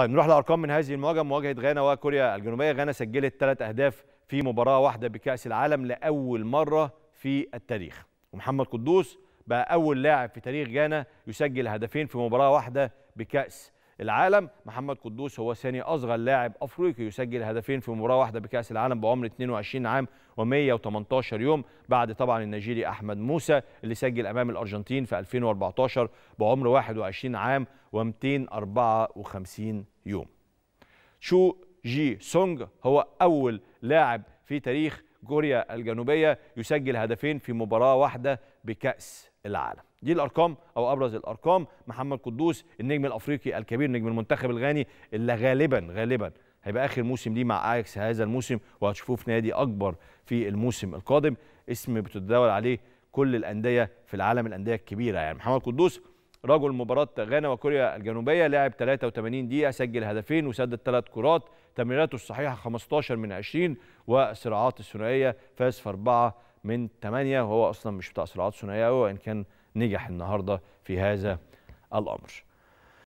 طيب نروح لارقام من هذه المواجهه مواجهه غانا وكوريا الجنوبيه غانا سجلت ثلاث اهداف في مباراه واحده بكاس العالم لاول مره في التاريخ ومحمد قدوس بقى اول لاعب في تاريخ غانا يسجل هدفين في مباراه واحده بكاس العالم محمد قدوس هو ثاني أصغر لاعب أفريقي يسجل هدفين في مباراة واحدة بكأس العالم بعمر 22 عام و118 يوم بعد طبعا النيجيري أحمد موسى اللي سجل أمام الأرجنتين في 2014 بعمر 21 عام و254 يوم شو جي سونج هو أول لاعب في تاريخ كوريا الجنوبية يسجل هدفين في مباراة واحدة بكأس العالم دي الارقام او ابرز الارقام محمد قدوس النجم الافريقي الكبير نجم المنتخب الغاني اللي غالبا غالبا هيبقى اخر موسم ليه مع اياكس هذا الموسم وهتشوفوه في نادي اكبر في الموسم القادم اسم بتتداول عليه كل الانديه في العالم الانديه الكبيره يعني محمد قدوس رجل مباراة غانا وكوريا الجنوبية لعب 83 دقيقة سجل هدفين وسدد ثلاث كرات تمريراته الصحيحة 15 من 20 وصراعات الثنائية فاز في 4 من 8 وهو أصلا مش بتاع صراعات ثنائية وإن كان نجح النهاردة في هذا الأمر